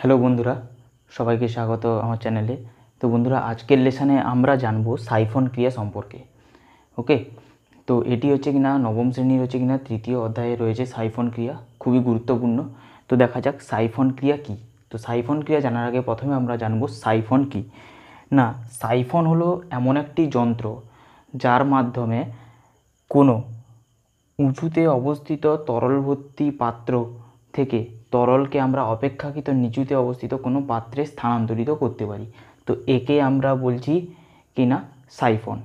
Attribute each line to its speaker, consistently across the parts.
Speaker 1: hello বন্ধুরা সবাইকে স্বাগত আমার চ্যানেলে তো বন্ধুরা আজকের লেসানে আমরা জানবো সাইফন ক্রিয়া সম্পর্কে ওকে তো এটি হচ্ছে কি না নবম শ্রেণীর হচ্ছে কি না তৃতীয় অধ্যায়ে রয়েছে সাইফন ক্রিয়া খুবই গুরুত্বপূর্ণ তো দেখা যাক সাইফন ক্রিয়া কি তো সাইফন ক্রিয়া জানার আগে প্রথমে আমরা জানবো সাইফন কি না সাইফন হলো এমন একটি যন্ত্র যার মাধ্যমে কোনো উঁচুতে অবস্থিত তরলভর্তি পাত্র থেকে তরলকে আমরা অপেক্ষাকৃত নিচুতে অবস্থিত কোনো পাত্রে স্থানান্তরিত করতে পারি তো একে আমরা বলছি কি না সাইফন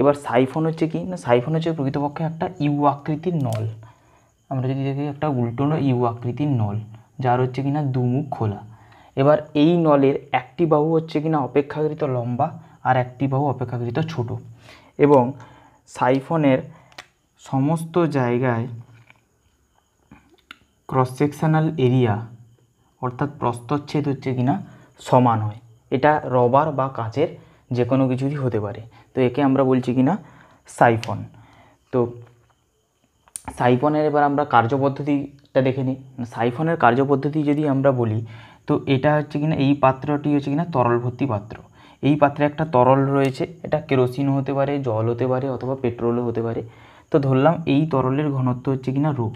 Speaker 1: এবার সাইফন হচ্ছে কি না সাইফন হচ্ছে প্রকৃতপক্ষে একটা ইউ আকৃতির নল আমরা যদি দেখি একটা উল্টোনো ইউ আকৃতির নল যার হচ্ছে কি না দুমুখ খোলা এবার এই নলের একটি বাহু হচ্ছে কি না অপেক্ষাকৃত লম্বা আর একটি বাহু অপেক্ষাকৃত ছোট এবং সাইফনের সমস্ত জায়গায় ক্রস সেকশনাল এরিয়া অর্থাৎ প্রস্তচ্ছেদ হচ্ছে কিনা সমান হয় এটা রবার বা কাঁচের যে কোনো কিছুরই হতে পারে তো একে আমরা বলছি কিনা সাইফন তো সাইফনের এবার আমরা কার্যপদ্ধতিটা দেখে নিই সাইফনের কার্যপদ্ধতি যদি আমরা বলি তো এটা হচ্ছে কিনা এই পাত্রটি হচ্ছে কিনা তরল ভর্তি পাত্র এই পাত্রে একটা তরল রয়েছে এটা কেরোসিন হতে পারে জল হতে পারে অথবা পেট্রোলও হতে পারে তো ধরলাম এই তরলের ঘনত্ব হচ্ছে কিনা রো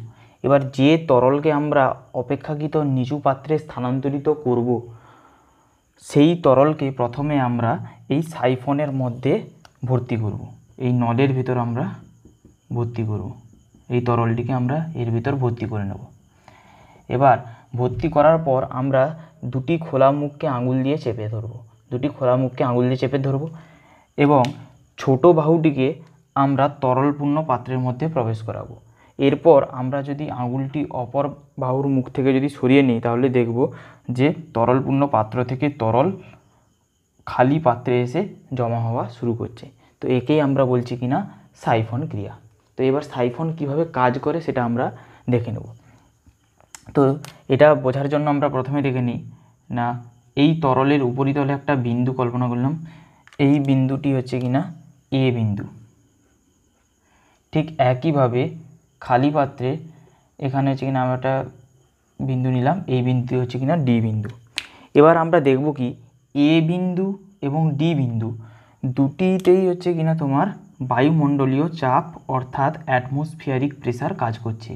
Speaker 1: এবার যে তরলকে আমরা অপেক্ষাকৃত নিচু পাত্রে স্থানান্তরিত করব সেই তরলকে প্রথমে আমরা এই সাইফনের মধ্যে ভর্তি করব এই নলের ভিতর আমরা ভর্তি করব এই তরলটিকে আমরা এর ভিতর ভর্তি করে নেব এবার ভর্তি করার পর আমরা দুটি খোলা মুখকে আঙুল দিয়ে চেপে ধরব দুটি খোলা মুখকে আঙুল দিয়ে চেপে ধরব এবং ছোট বাহুটিকে আমরা তরলপূর্ণ পাত্রের মধ্যে প্রবেশ করাবো এরপর আমরা যদি আঙুলটি অপর বাহুর মুখ থেকে যদি সরিয়ে নিই তাহলে দেখব যে তরলপূর্ণ পাত্র থেকে তরল খালি পাত্রে এসে জমা হওয়া শুরু করছে তো একেই আমরা বলছি কি না সাইফন ক্রিয়া তো এবার সাইফন কিভাবে কাজ করে সেটা আমরা দেখে নেব তো এটা বোঝার জন্য আমরা প্রথমে দেখে নিই না এই তরলের উপরিতলে একটা বিন্দু কল্পনা করলাম এই বিন্দুটি হচ্ছে কি না এ বিন্দু ঠিক একইভাবে খালি পাত্রে এখানে হচ্ছে কিনা আমরা একটা বিন্দু নিলাম এই বিন্দু হচ্ছে কিনা ডি বিন্দু এবার আমরা দেখব কি এ বিন্দু এবং ডি বিন্দু দুটিতেই হচ্ছে কিনা তোমার বায়ুমণ্ডলীয় চাপ অর্থাৎ অ্যাটমসফিয়ারিক প্রেসার কাজ করছে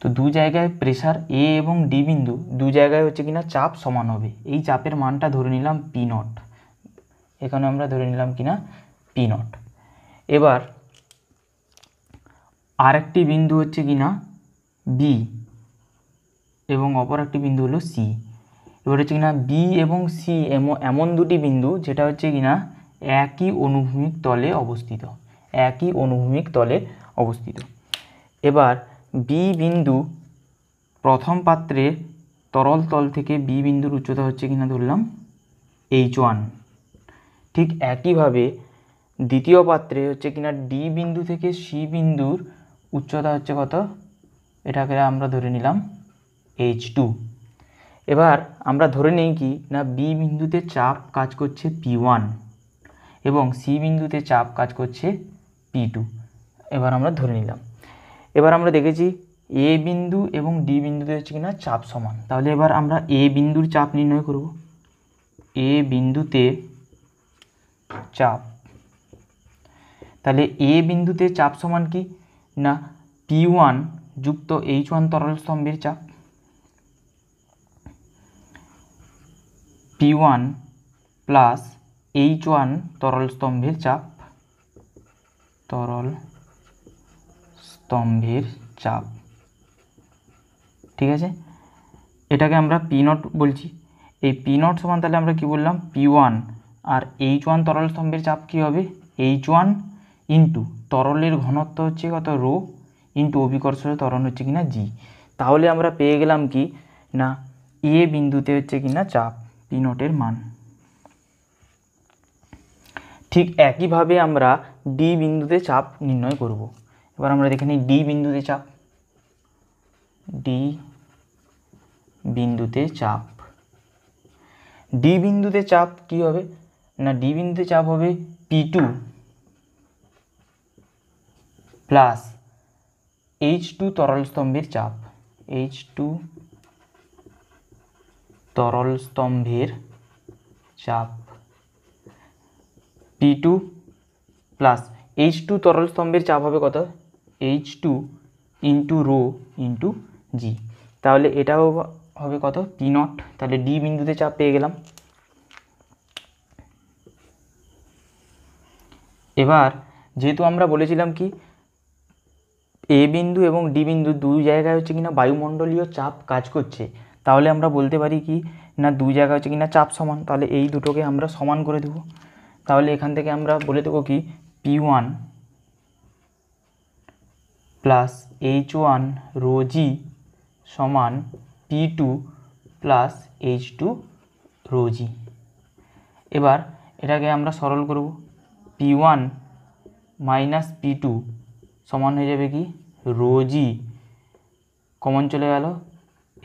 Speaker 1: তো দু জায়গায় প্রেসার এ এবং ডি বিন্দু দু জায়গায় হচ্ছে কিনা চাপ সমান হবে এই চাপের মানটা ধরে নিলাম পি নট এখানে আমরা ধরে নিলাম কিনা পি নট এবার আরেকটি বিন্দু হচ্ছে কি না বি এবং অপর একটি বিন্দু হলো সি এবার হচ্ছে কিনা বি এবং সি এমন দুটি বিন্দু যেটা হচ্ছে কিনা একই অনুভূমিক তলে অবস্থিত একই অনুভূমিক তলে অবস্থিত এবার বি বিন্দু প্রথম পাত্রে তরল তল থেকে বি বিন্দুর উচ্চতা হচ্ছে কিনা ধরলাম এইচ ওয়ান ঠিক একইভাবে দ্বিতীয় পাত্রে হচ্ছে কিনা ডি বিন্দু থেকে সি বিন্দুর উচ্চতা হচ্ছে কত এটাকে আমরা ধরে নিলাম এইচ টু এবার আমরা ধরে নিই কি না বি বিন্দুতে চাপ কাজ করছে পি ওয়ান এবং সি বিন্দুতে চাপ কাজ করছে পি টু এবার আমরা ধরে নিলাম এবার আমরা দেখেছি এ বিন্দু এবং ডি বিন্দুতে হচ্ছে কিনা চাপ সমান তাহলে এবার আমরা এ বিন্দুর চাপ নির্ণয় করব এ বিন্দুতে চাপ তাহলে এ বিন্দুতে চাপ সমান কি না পি ওয়ান যুক্ত এইচ ওয়ান তরল স্তম্ভের চাপ P one plus H one তরল স্তম্ভের চাপ তরল স্তম্ভের চাপ ঠিক আছে এটাকে আমরা পি নট বলছি এই পি নট সমান তাহলে আমরা কি বললাম পি ওয়ান আর এইচ ওয়ান তরল স্তম্ভের চাপ কী হবে এইচ ওয়ান ইন্টু তরলের ঘনত্ব হচ্ছে কত রো ইন্টু অভিকর্ষ ত্বরণ হচ্ছে কিনা জি তাহলে আমরা পেয়ে গেলাম কি না এ বিন্দুতে হচ্ছে কিনা চাপ পি মান ঠিক একইভাবে আমরা ডি বিন্দুতে চাপ নির্ণয় করব এবার আমরা দেখে নিই ডি বিন্দুতে চাপ ডি বিন্দুতে চাপ ডি বিন্দুতে চাপ কি হবে না ডি বিন্দুতে চাপ হবে P two plus H two তরল স্তম্ভের চাপ এইচ টু তরল স্তম্ভের চাপ P two plus H two তরল স্তম্ভের চাপ হবে কত H two into rho into g তাহলে এটাও হবে কত পি নট তাহলে ডি বিন্দুতে চাপ পেয়ে গেলাম এবার যেহেতু আমরা বলেছিলাম কি এ বিন্দু এবং ডি বিন্দু দুই জায়গায় হচ্ছে কিনা বায়ুমণ্ডলীয় চাপ কাজ করছে তাহলে আমরা বলতে পারি কি না দুই জায়গায় হচ্ছে কিনা চাপ সমান তাহলে এই দুটোকে আমরা সমান করে দেবো তাহলে এখান থেকে আমরা বলে দেবো কি P one plus H one rho g সমান P two plus H two rho g এবার এটাকে আমরা সরল করব P one minus P two সমান হয়ে যাবে কি রোজই কমন চলে গেল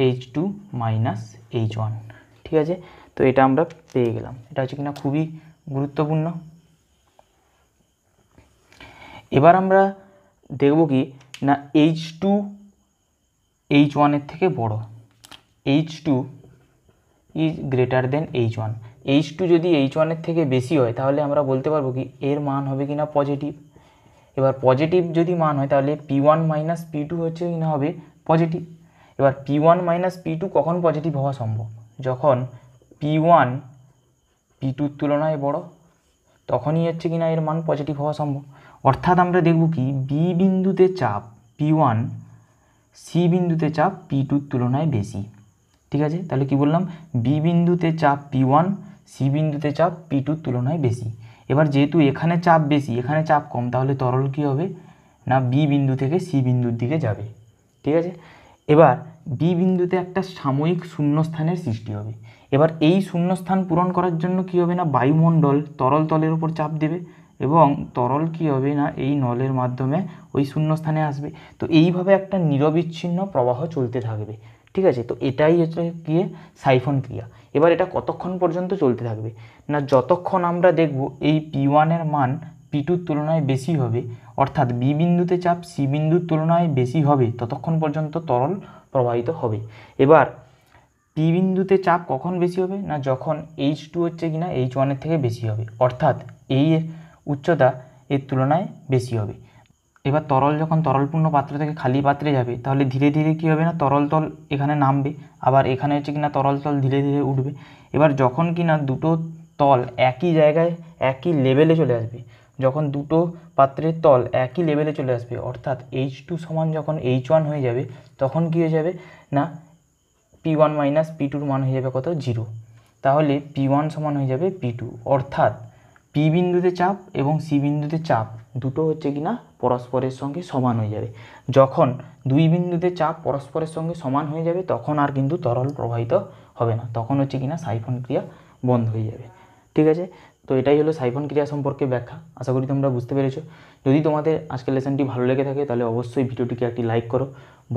Speaker 1: H two minus H one ঠিক আছে তো এটা আমরা পেয়ে গেলাম এটা হচ্ছে কিনা খুবই গুরুত্বপূর্ণ এবার আমরা দেখব কি না এইচ টু এইচ ওয়ানের থেকে বড় H two is greater than H one H two যদি এইচ ওয়ানের থেকে বেশি হয় তাহলে আমরা বলতে পারবো কি এর মান হবে কিনা পজিটিভ এবার পজিটিভ যদি মান হয় তাহলে P one minus P two হচ্ছে না হবে পজিটিভ এবার P one minus P two কখন পজিটিভ হওয়া সম্ভব যখন পি ওয়ান পি টুর তুলনায় বড় তখনই হচ্ছে কিনা এর মান পজিটিভ হওয়া সম্ভব অর্থাৎ আমরা দেখব কি বি বিন্দুতে চাপ পি ওয়ান সি বিন্দুতে চাপ পি টুর তুলনায় বেশি ঠিক আছে তাহলে কি বললাম বি বিন্দুতে চাপ পি ওয়ান সি বিন্দুতে চাপ পি টুর তুলনায় বেশি এবার যেহেতু এখানে চাপ বেশি এখানে চাপ কম তাহলে তরল কী হবে না বি বিন্দু থেকে সি বিন্দুর দিকে যাবে ঠিক আছে এবার বি বিন্দুতে একটা সাময়িক শূন্যস্থানের সৃষ্টি হবে এবার এই শূন্যস্থান পূরণ করার জন্য কী হবে না বায়ুমণ্ডল তরল তলের উপর চাপ দেবে এবং তরল কী হবে না এই নলের মাধ্যমে ওই শূন্যস্থানে আসবে তো এইভাবে একটা নিরবিচ্ছিন্ন প্রবাহ চলতে থাকবে ঠিক আছে তো এটাই হচ্ছে গিয়ে সাইফন ক্রিয়া এবার এটা কতক্ষণ পর্যন্ত চলতে থাকবে না যতক্ষণ আমরা দেখব এই পি ওয়ানের মান পি টুর তুলনায় বেশি হবে অর্থাৎ বি বিন্দুতে চাপ সি বিন্দুর তুলনায় বেশি হবে ততক্ষণ পর্যন্ত তরল প্রবাহিত হবে এবার পি বিন্দুতে চাপ কখন বেশি হবে না যখন এইচ টু হচ্ছে কিনা এইচ ওয়ানের থেকে বেশি হবে অর্থাৎ এই এর উচ্চতা এর তুলনায় বেশি হবে এবার তরল যখন তরলপূর্ণ পাত্র থেকে খালি পাত্রে যাবে তাহলে ধীরে ধীরে কী হবে না তরল তল এখানে নামবে আবার এখানে হচ্ছে কিনা তরল তল ধীরে ধীরে উঠবে এবার যখন কিনা দুটো তল একই জায়গায় একই লেভেলে চলে আসবে যখন দুটো পাত্রের তল একই লেভেলে চলে আসবে অর্থাৎ এইচ টু সমান যখন এইচ ওয়ান হয়ে যাবে তখন কী হয়ে যাবে না পি ওয়ান মাইনাস পি টুর মান হয়ে যাবে কত জিরো তাহলে পি ওয়ান সমান হয়ে যাবে পি টু অর্থাৎ পি বিন্দুতে চাপ এবং সি বিন্দুতে চাপ দুটো হচ্ছে কি না পরস্পরের সঙ্গে সমান হয়ে যাবে যখন দুই বিন্দুতে চাপ পরস্পরের সঙ্গে সমান হয়ে যাবে তখন আর কিন্তু তরল প্রবাহিত হবে না তখন হচ্ছে কি না সাইফন ক্রিয়া বন্ধ হয়ে যাবে ঠিক আছে তো এটাই হলো সাইফন ক্রিয়া সম্পর্কে ব্যাখ্যা আশা করি তোমরা বুঝতে পেরেছো যদি তোমাদের আজকের লেসনটি ভালো লেগে থাকে তাহলে অবশ্যই ভিডিওটিকে একটি লাইক করো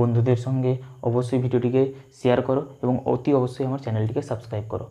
Speaker 1: বন্ধুদের সঙ্গে অবশ্যই ভিডিওটিকে শেয়ার করো এবং অতি অবশ্যই আমার চ্যানেলটিকে সাবস্ক্রাইব করো